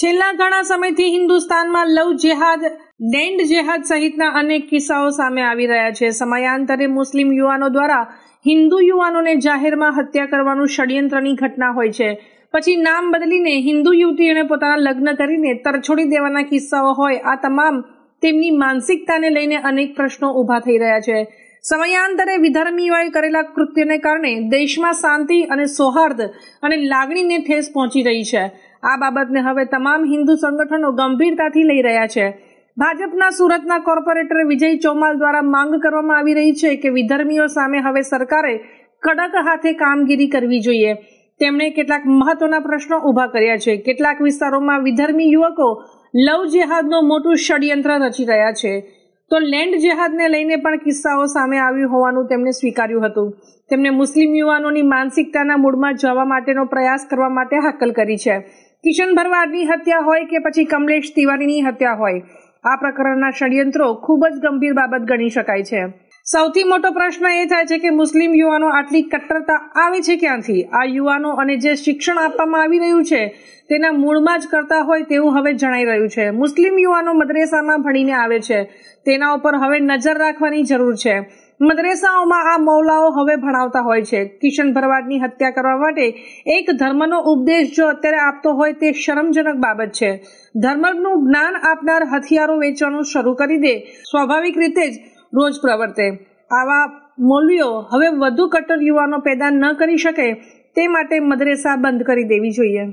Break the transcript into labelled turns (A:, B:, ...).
A: છેલ્લા ઘણા સમયથી હિન્દુસ્તાનમાં લવ જેહાદ ડેન્ડ જેહાદ સહિતના અનેક કિસ્સાઓ સામે આવી રહ્યા છે સમયાંતરે મુસ્લિમ યુવાનો દ્વારા હિન્દુ યુવાનોને જાહેરમાં હત્યા કરવાનું ષડયંત્રની ઘટના હોય છે પછી નામ બદલીને હિન્દુ યુવતીઓને પોતાના લગ્ન કરીને તરછોડી દેવાના કિસ્સાઓ હોય આ તમામ તેમની માનસિકતાને લઈને અનેક પ્રશ્નો ઊભા થઈ રહ્યા છે સમયાંતરે વિધર્મીઓએ કરેલા કૃત્યને કારણે દેશમાં શાંતિ અને સૌહાર્દ અને લાગણીને ઠેસ પહોંચી રહી છે આ બાબતને હવે તમામ હિન્દુ સંગઠનો ગંભીરતાથી લઈ રહ્યા છે ભાજપના સુરતના કોર્પોરેટર વિજય ચોમાલ દ્વારા માંગ કરવામાં આવી રહી છે કે વિધર્મીઓ સામે હવે સરકારે કડક હાથે કામગીરી કરવી જોઈએ તેમણે કેટલાક મહત્વના પ્રશ્નો ઊભા કર્યા છે કેટલાક વિસ્તારોમાં વિધર્મી યુવકો લવ જેહાદનો મોટું ષડયંત્ર રચી રહ્યા છે તો લેન્ડ જેહાદને લઈને પણ કિસ્સાઓ સામે આવ્યું હોવાનું તેમણે સ્વીકાર્યું હતું તેમણે મુસ્લિમ યુવાનોની માનસિકતાના મૂળમાં જવા માટેનો પ્રયાસ કરવા માટે હાકલ કરી છે કિશન ભરવાડની હત્યા હોય કે પછી કમલેશ તિવારીની હત્યા હોય આ પ્રકરણના ષડયંત્રો ખૂબ જ ગંભીર બાબત ગણી શકાય છે સૌથી મોટો પ્રશ્ન એ થાય છે કે મુસ્લિમ યુવાનો આટલી કટ્ટરતા આવે છે ક્યાંથી આ યુવાનો અને જે શિક્ષણ આપવામાં આવી રહ્યું છે તેના મૂળમાં જ કરતા હોય તેવું હવે જણાઈ રહ્યું છે મુસ્લિમ યુવાનો મદરેસામાં ભણીને આવે છે તેના ઉપર હવે નજર રાખવાની જરૂર છે મદરેસાઓમાં આ મૌલાઓ હવે ભણાવતા હોય છે કિશન ભરવાડની હત્યા કરવા માટે એક ધર્મનો ઉપદેશ જો અત્યારે આપતો હોય તે શરમજનક બાબત છે ધર્મનું જ્ઞાન આપનાર હથિયારો વેચવાનું શરૂ કરી દે સ્વાભાવિક રીતે જ રોજ પ્રવર્તે આવા મૌલ્યો હવે વધુ કટ્ટર યુવાનો પેદા ન કરી શકે તે માટે મદરેસા બંધ કરી દેવી જોઈએ